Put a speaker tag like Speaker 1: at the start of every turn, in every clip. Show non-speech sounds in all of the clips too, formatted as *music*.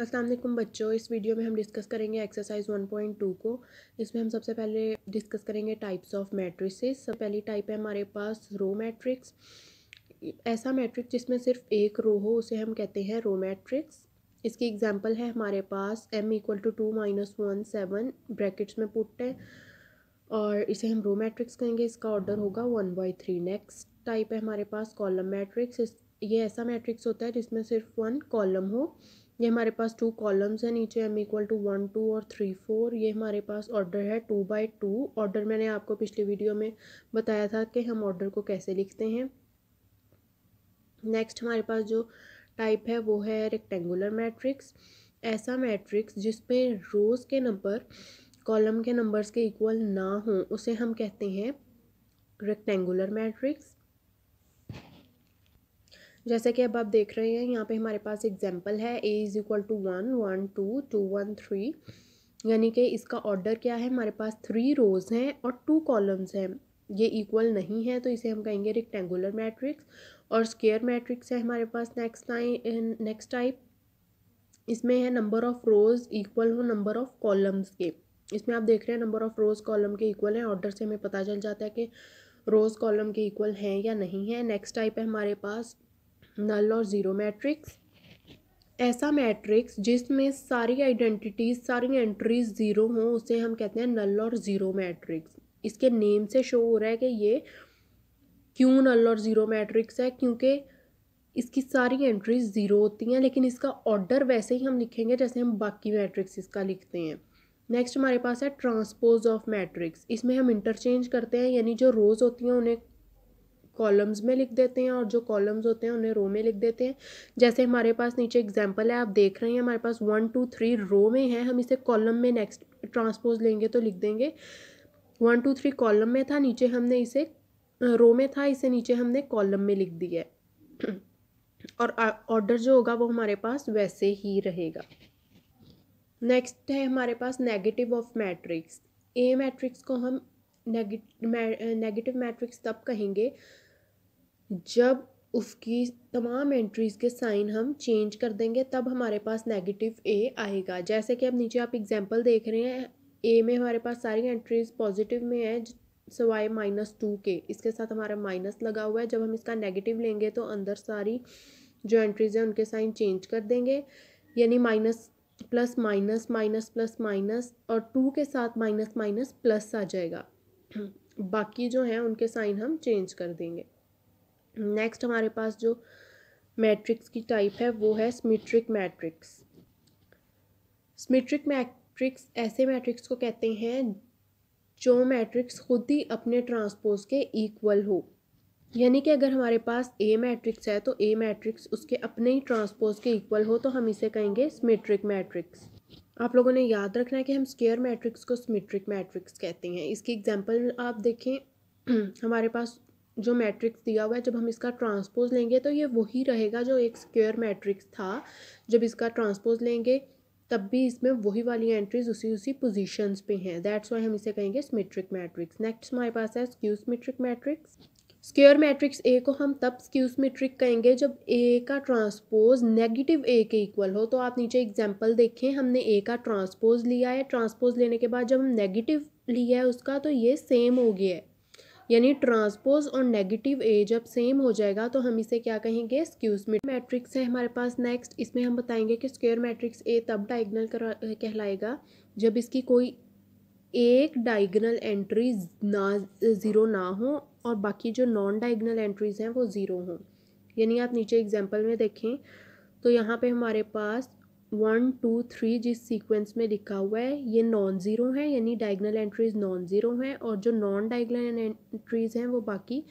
Speaker 1: असलम बच्चों इस वीडियो में हम डिस्कस करेंगे एक्सरसाइज 1.2 को इसमें हम सबसे पहले डिस्कस करेंगे टाइप्स ऑफ मैट्रिसेस सबसे पहली टाइप है हमारे पास रो मैट्रिक्स ऐसा मैट्रिक्स जिसमें सिर्फ एक रो हो उसे हम कहते हैं रो मैट्रिक्स इसकी एग्जांपल है हमारे पास m equal to two minus one seven brackets में पुट है और इसे हम रो मैट्रिक्स कहेंगे इसका ऑर्डर होगा one by three next type है हमारे पास कॉलम मैट्रिक्स ये ऐसा मैट्रिक्स होता है जिसमें सिर्फ वन कॉलम हो ये हमारे पास टू कॉलम्स हैं नीचे M equal to one two और थ्री फोर ये हमारे पास ऑर्डर है टू बाई टू ऑर्डर मैंने आपको पिछले वीडियो में बताया था कि हम ऑर्डर को कैसे लिखते हैं नेक्स्ट हमारे पास जो टाइप है वो है रेक्टेंगुलर मैट्रिक्स ऐसा मैट्रिक्स जिसपे रोज़ के नंबर कॉलम के नंबर्स के इक्वल ना हों उसे हम कहते हैं रेक्टेंगुलर मैट्रिक्स जैसे कि अब आप देख रहे हैं यहाँ पे हमारे पास एग्जाम्पल है A is equal to one one two two one three यानी कि इसका ऑर्डर क्या है हमारे पास थ्री रोज़ हैं और टू कॉलम्स हैं ये इक्वल नहीं है तो इसे हम कहेंगे रिक्टेंगुलर मैट्रिक्स और स्केयर मैट्रिक्स है हमारे पास नेक्स्ट टाइम नेक्स्ट टाइप इसमें है नंबर ऑफ़ रोज़ इक्वल हो नंबर ऑफ़ कॉलम्स के इसमें आप देख रहे हैं नंबर ऑफ़ रोज़ कॉलम के इक्वल हैं ऑर्डर से हमें पता चल जाता है कि रोज़ कॉलम के इक्वल हैं या नहीं है नेक्स्ट टाइप है हमारे पास नल और ज़ीरो मैट्रिक्स ऐसा मैट्रिक्स जिसमें सारी आइडेंटिटीज़ सारी एंट्रीज ज़ीरो हों उसे हम कहते हैं नल और ज़ीरो मैट्रिक्स इसके नेम से शो हो रहा है कि ये क्यों नल और ज़ीरो मैट्रिक्स है क्योंकि इसकी सारी एंट्रीज ज़ीरो होती हैं लेकिन इसका ऑर्डर वैसे ही हम लिखेंगे जैसे हम बाकी मैट्रिक्स इसका लिखते हैं नेक्स्ट हमारे पास है ट्रांसपोज ऑफ मैट्रिक्स इसमें हम इंटरचेंज करते हैं यानी जो रोज़ होती हैं उन्हें कॉलम्स में लिख देते हैं और जो कॉलम्स होते हैं उन्हें रो में लिख देते हैं जैसे हमारे पास नीचे एग्जाम्पल है आप देख रहे हैं हमारे पास वन टू थ्री रो में है हम इसे कॉलम में नेक्स्ट ट्रांसपोज लेंगे तो लिख देंगे वन टू थ्री कॉलम में था नीचे हमने इसे रो में था इसे नीचे हमने कॉलम में लिख दिया है *clears throat* और ऑर्डर जो होगा वो हमारे पास वैसे ही रहेगा नेक्स्ट है हमारे पास negative of matrix A matrix को हम नेगेटिव मैट्रिक्स तब कहेंगे जब उसकी तमाम एंट्रीज़ के साइन हम चेंज कर देंगे तब हमारे पास नेगेटिव ए आएगा जैसे कि अब नीचे आप एग्जांपल देख रहे हैं ए में हमारे पास सारी एंट्रीज़ पॉजिटिव में है सवाए माइनस टू के इसके साथ हमारा माइनस लगा हुआ है जब हम इसका नेगेटिव लेंगे तो अंदर सारी जो एंट्रीज़ हैं उनके साइन चेंज कर देंगे यानी minus plus minus minus plus minus और टू के साथ माइनस माइनस प्लस आ जाएगा बाकी जो हैं उनके साइन हम चेंज कर देंगे नेक्स्ट हमारे पास जो मैट्रिक्स की टाइप है वो है स्मिट्रिक मैट्रिक्स स्मिट्रिक मैट्रिक्स ऐसे मैट्रिक्स को कहते हैं जो मैट्रिक्स खुद ही अपने ट्रांसपोज के इक्वल हो यानी कि अगर हमारे पास ए मैट्रिक्स है तो ए मैट्रिक्स उसके अपने ही ट्रांसपोज के इक्वल हो तो हम इसे कहेंगे स्मिट्रिक मैट्रिक्स आप लोगों ने याद रखना है कि हम स्केयर मैट्रिक्स को स्मिट्रिक मैट्रिक्स कहते हैं इसकी एग्जांपल आप देखें *clears throat* हमारे पास जो मैट्रिक्स दिया हुआ है जब हम इसका ट्रांसपोज लेंगे तो ये वही रहेगा जो एक स्क्वेयर मैट्रिक्स था जब इसका ट्रांसपोज लेंगे तब भी इसमें वही वाली एंट्रीज उसी उसी पोजीशंस पे हैं दैट्स वाई हम इसे कहेंगे स्मेट्रिक मैट्रिक्स नेक्स्ट हमारे पास है skew symmetric matrix square matrix A को हम तब स्क्यू स्मेट्रिक कहेंगे जब ए का ट्रांसपोज नेगेटिव ए के इक्वल हो तो आप नीचे एग्जांपल देखें हमने ए का ट्रांसपोज लिया है ट्रांसपोज लेने के बाद जब हम नेगेटिव लिया है उसका तो ये सेम हो गया है यानी ट्रांसपोज और नेगेटिव ए जब सेम हो जाएगा तो हम इसे क्या कहेंगे स्क्यूज मैट्रिक्स है हमारे पास नेक्स्ट इसमें हम बताएंगे कि स्क्वेयर मैट्रिक्स ए तब डाइगनल कहलाएगा जब इसकी कोई एक डाइगनल एंट्री ना ज़ीरो ना हो और बाकी जो नॉन डाइगनल एंट्रीज़ हैं वो ज़ीरो हों यानी आप नीचे एग्जाम्पल में देखें तो यहाँ पे हमारे पास वन टू थ्री जिस सीक्वेंस में लिखा हुआ है ये नॉन ज़ीरो हैं यानी डायगनल एंट्रीज़ नॉन ज़ीरो हैं और जो नॉन डायगनल एंट्रीज़ हैं वो बाकी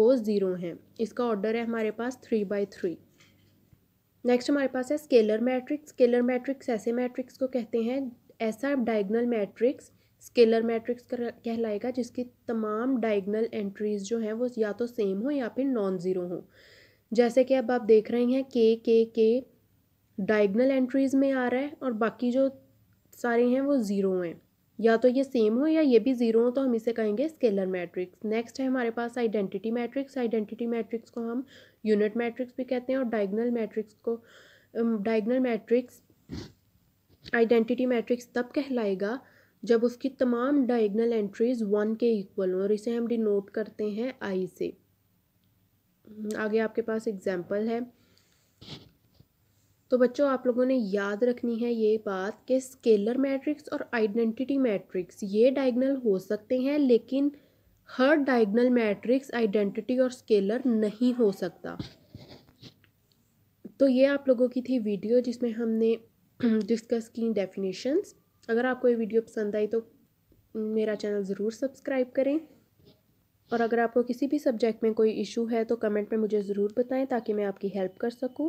Speaker 1: वो ज़ीरो हैं इसका ऑर्डर है हमारे पास थ्री बाई थ्री नेक्स्ट हमारे पास है स्केलर मैट्रिक्स स्केलर मैट्रिक्स ऐसे मैट्रिक्स को कहते हैं ऐसा डायगनल मैट्रिक्स स्केलर मैट्रिक्स कहलाएगा जिसकी तमाम डायगनल एंट्रीज़ जो हैं वो या तो सेम हो या फिर नॉन ज़ीरो हो जैसे कि अब आप देख रहे हैं के के के डाइगनल एंट्रीज में आ रहा है और बाकी जो सारे हैं वो ज़ीरो हैं या तो ये सेम हो या ये भी ज़ीरो हो तो हम इसे कहेंगे स्केलर मैट्रिक्स नेक्स्ट है हमारे पास आइडेंटिटी मैट्रिक्स आइडेंटिटी मैट्रिक्स को हम यूनिट मैट्रिक्स भी कहते हैं और डाइगनल मैट्रिक्स को डाइगनल मैट्रिक्स आइडेंटिटी मैट्रिक्स तब कहलाएगा जब उसकी तमाम डायगनल एंट्रीज वन के इक्वल हों और इसे हम डिनोट करते हैं आई से आगे आपके पास एग्जाम्पल है तो बच्चों आप लोगों ने याद रखनी है ये बात कि स्केलर मैट्रिक्स और आइडेंटिटी मैट्रिक्स ये डायगनल हो सकते हैं लेकिन हर डायगनल मैट्रिक्स आइडेंटिटी और स्केलर नहीं हो सकता तो ये आप लोगों की थी वीडियो जिसमें हमने डिस्कस की डेफिनेशंस अगर आपको ये वीडियो पसंद आई तो मेरा चैनल ज़रूर सब्सक्राइब करें और अगर आपको किसी भी सब्जेक्ट में कोई इशू है तो कमेंट में मुझे ज़रूर बताएं ताकि मैं आपकी हेल्प कर सकूं